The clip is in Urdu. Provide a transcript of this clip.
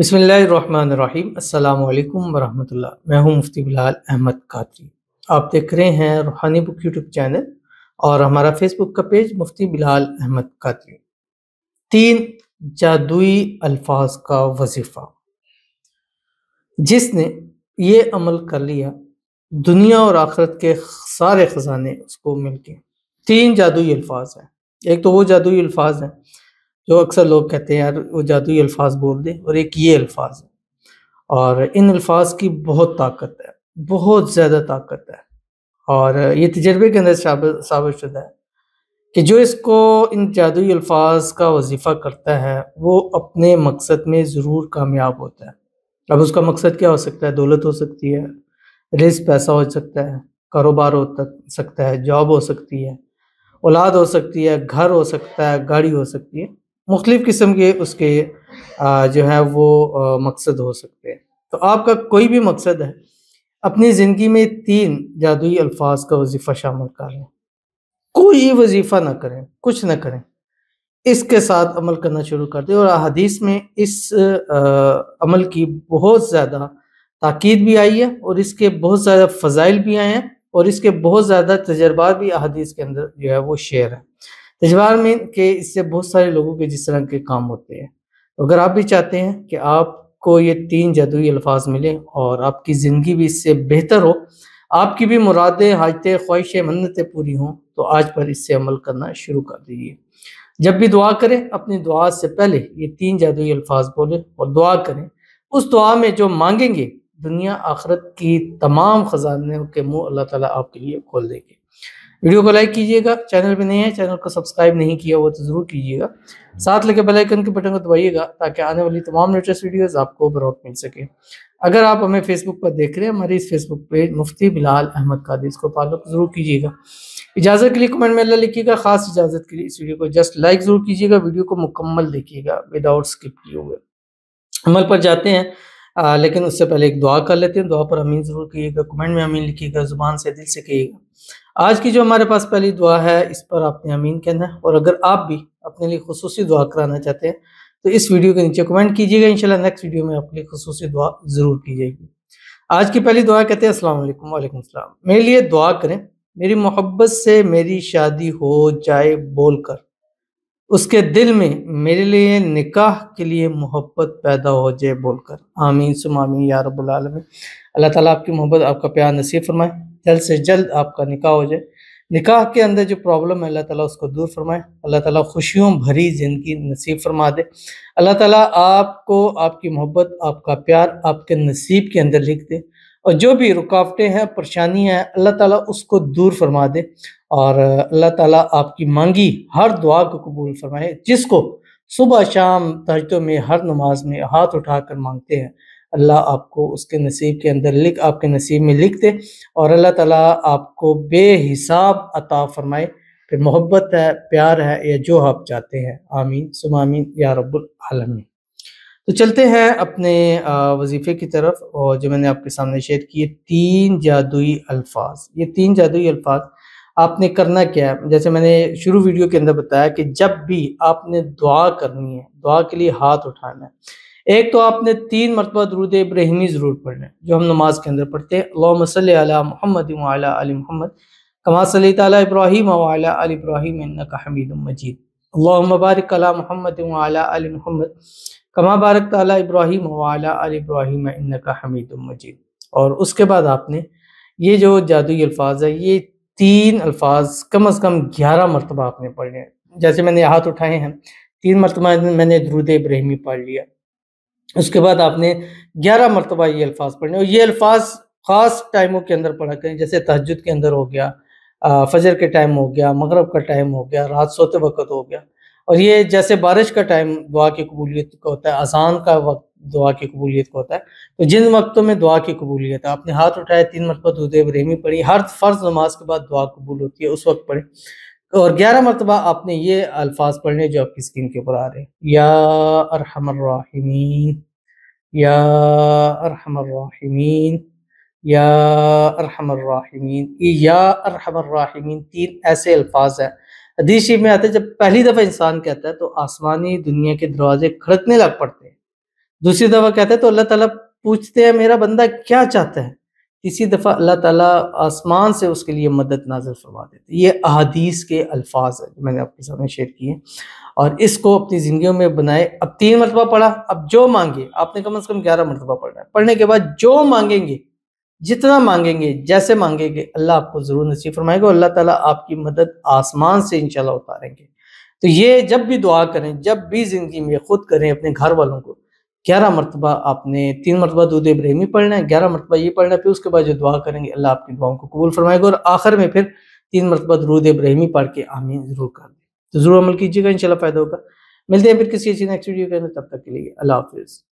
بسم اللہ الرحمن الرحیم السلام علیکم ورحمۃ اللہ میں ہوں مفتی بلال احمد قادری آپ دیکھ رہے ہیں روحانی بک بک یوٹیوب چینل اور ہمارا فیس کا پیج مفتی بلال احمد قادری تین جادوئی الفاظ کا وظیفہ جس نے یہ عمل کر لیا دنیا اور آخرت کے سارے خزانے اس کو مل گئے تین جادوئی الفاظ ہیں ایک تو وہ جادوئی الفاظ ہیں جو اکثر لوگ کہتے ہیں یار وہ جادوئی الفاظ بول دیں اور ایک یہ الفاظ اور ان الفاظ کی بہت طاقت ہے بہت زیادہ طاقت ہے اور یہ تجربے کے اندر ثابت شدہ ہے کہ جو اس کو ان جادوئی الفاظ کا وظیفہ کرتا ہے وہ اپنے مقصد میں ضرور کامیاب ہوتا ہے اب اس کا مقصد کیا ہو سکتا ہے دولت ہو سکتی ہے رزق پیسہ ہو سکتا ہے کاروبار ہو سکتا ہے جاب ہو سکتی ہے اولاد ہو سکتی ہے گھر ہو سکتا ہے گاڑی ہو سکتی ہے مختلف قسم کے اس کے جو ہے وہ مقصد ہو سکتے ہیں تو آپ کا کوئی بھی مقصد ہے اپنی زندگی میں تین جادوئی الفاظ کا وظیفہ شامل کر لیں کوئی وظیفہ نہ کریں کچھ نہ کریں اس کے ساتھ عمل کرنا شروع کر دیں اور احادیث میں اس عمل کی بہت زیادہ تاکید بھی آئی ہے اور اس کے بہت زیادہ فضائل بھی آئے ہیں اور اس کے بہت زیادہ تجربات بھی احادیث کے اندر جو ہے وہ شیئر ہیں تجوار میں کہ اس سے بہت سارے لوگوں کے جس طرح کے کام ہوتے ہیں اگر آپ بھی چاہتے ہیں کہ آپ کو یہ تین جادوئی الفاظ ملے اور آپ کی زندگی بھی اس سے بہتر ہو آپ کی بھی مرادیں حاجتیں خواہشیں منتیں پوری ہوں تو آج پر اس سے عمل کرنا شروع کر دیجیے جب بھی دعا کریں اپنی دعا سے پہلے یہ تین جادوئی الفاظ بولیں اور دعا کریں اس دعا میں جو مانگیں گے دنیا آخرت کی تمام خزانے کے منہ اللہ تعالیٰ آپ کے لیے کھول دیں گے ویڈیو کو لائک کیجئے گا چینل پہ نہیں ہے چینل کو سبسکرائب نہیں کیا ہوا تو ضرور کیجئے گا ساتھ لگے بیل آئیکن کے بٹن کو دبائیے گا تاکہ آنے والی تمام لیٹسٹ ویڈیوز آپ کو بروقت مل سکے اگر آپ ہمیں فیس بک پر دیکھ رہے ہیں ہماری اس Facebook page Mufti Bilal Ahmad Qadri اس کو فالو ضرور کیجئے گا اجازت کے لیے کمنٹ میں اللہ لکھیے گا خاص اجازت کے لیے اس ویڈیو کو جسٹ لائک ضرور کیجئے گا ویڈیو کو مکمل دیکھیے گا وداؤٹ اسکپ کیے ہوئے عمل پر جاتے ہیں لیکن اس سے پہلے ایک دعا کر لیتے ہیں دعا پر امین ضرور کیے گا کمنٹ میں امین لکھیے گا زبان سے دل سے کہیے گا آج کی جو ہمارے پاس پہلی دعا ہے اس پر آپ نے امین کہنا ہے اور اگر آپ بھی اپنے لیے خصوصی دعا کرانا چاہتے ہیں تو اس ویڈیو کے نیچے کمنٹ کیجیے گا انشاءاللہ نیکسٹ ویڈیو میں اپنے خصوصی دعا ضرور جائے گی آج کی پہلی دعا کہتے ہیں السلام علیکم وعلیکم السلام میرے لیے دعا کریں میری محبت سے میری شادی ہو جائے بول کر اس کے دل میں میرے لیے نکاح کے لیے محبت پیدا ہو جائے بول کر آمین سم آمین یا رب العالمین اللہ تعالیٰ آپ کی محبت آپ کا پیار نصیب فرمائے جلد سے جلد آپ کا نکاح ہو جائے نکاح کے اندر جو پرابلم ہے اللہ تعالیٰ اس کو دور فرمائے اللہ تعالیٰ خوشیوں بھری زندگی نصیب فرما دے اللہ تعالیٰ آپ کو آپ کی محبت آپ کا پیار آپ کے نصیب کے اندر لکھ دے اور جو بھی رکاوٹیں ہیں پریشانی ہیں اللہ تعالیٰ اس کو دور فرما دے اور اللہ تعالیٰ آپ کی مانگی ہر دعا کو قبول فرمائے جس کو صبح شام تحجتوں میں ہر نماز میں ہاتھ اٹھا کر مانگتے ہیں اللہ آپ کو اس کے نصیب کے اندر لکھ آپ کے نصیب میں لکھ دے اور اللہ تعالیٰ آپ کو بے حساب عطا فرمائے پھر محبت ہے پیار ہے یا جو آپ چاہتے ہیں عام آمین یا رب العالمین تو چلتے ہیں اپنے وظیفے کی طرف اور جو میں نے آپ کے سامنے شیئر کی تین جادوئی الفاظ یہ تین جادوئی الفاظ آپ نے کرنا کیا ہے جیسے میں نے شروع ویڈیو کے اندر بتایا کہ جب بھی آپ نے دعا کرنی ہے دعا کے لیے ہاتھ اٹھانا ہے ایک تو آپ نے تین مرتبہ درود ابراہیمی ضرور پڑھنا ہے جو ہم نماز کے اندر پڑھتے ہیں صلی علی محمد علی محمد کما صلی تعالیٰ ابراہیم اولا علی ابراہیم حمید مجید اللہم بارک علی محمد وعلیٰ علی محمد کما بارک ابراہیم و حمید مجید اور اس کے بعد آپ نے یہ جو جادوئی الفاظ ہے یہ تین الفاظ کم از کم گیارہ مرتبہ آپ نے پڑھنے جیسے میں نے ہاتھ اٹھائے ہیں تین مرتبہ میں نے درود ابراہیمی پڑھ لیا اس کے بعد آپ نے گیارہ مرتبہ یہ الفاظ پڑھنے اور یہ الفاظ خاص ٹائموں کے اندر پڑھا کریں جیسے تحجد کے اندر ہو گیا فجر کے ٹائم ہو گیا مغرب کا ٹائم ہو گیا رات سوتے وقت ہو گیا اور یہ جیسے بارش کا ٹائم دعا کی قبولیت کا ہوتا ہے اذان کا وقت دعا کی قبولیت کا ہوتا ہے تو جن وقتوں میں دعا کی قبولیت ہے آپ نے ہاتھ اٹھائے تین مرتبہ ہوتے برہمی پڑھی ہر فرض نماز کے بعد دعا قبول ہوتی ہے اس وقت پڑھیں اور گیارہ مرتبہ آپ نے یہ الفاظ پڑھنے جو آپ کی اسکین کے اوپر آ رہے ہیں یا ارحم الراحمین یا ارحم الراحمین یا ارحم الرحمین یا ارحم الرحمین تین ایسے الفاظ ہیں حدیث شریف میں آتے جب پہلی دفعہ انسان کہتا ہے تو آسمانی دنیا کے دروازے کھڑکنے لگ پڑتے ہیں دوسری دفعہ کہتا ہے تو اللہ تعالیٰ پوچھتے ہیں میرا بندہ کیا چاہتا ہے تیسری دفعہ اللہ تعالیٰ آسمان سے اس کے لیے مدد نازل فرما دیتے یہ احادیث کے الفاظ ہیں جو میں نے آپ کے سامنے شیئر کیے ہیں اور اس کو اپنی زندگیوں میں بنائے اب تین مرتبہ پڑھا اب جو مانگے آپ نے کم از کم گیارہ مرتبہ پڑھنا ہے پڑھنے کے بعد جو مانگیں گے جتنا مانگیں گے جیسے مانگیں گے اللہ آپ کو ضرور نصیب فرمائے گا اللہ تعالیٰ آپ کی مدد آسمان سے انشاءاللہ اتاریں گے تو یہ جب بھی دعا کریں جب بھی زندگی میں خود کریں اپنے گھر والوں کو گیارہ مرتبہ آپ نے تین مرتبہ دودھ ابراہیمی پڑھنا ہے گیارہ مرتبہ یہ پڑھنا ہے پھر اس کے بعد جو دعا کریں گے اللہ آپ کی دعاؤں کو قبول فرمائے گا اور آخر میں پھر تین مرتبہ درود ابراہیمی پڑھ کے آمین ضرور کر دیں تو ضرور عمل کیجیے گا انشاءاللہ فائدہ ہوگا ملتے ہیں پھر کسی اچھی نیکسٹ ویڈیو کے اندر تب تک کے لیے اللہ حافظ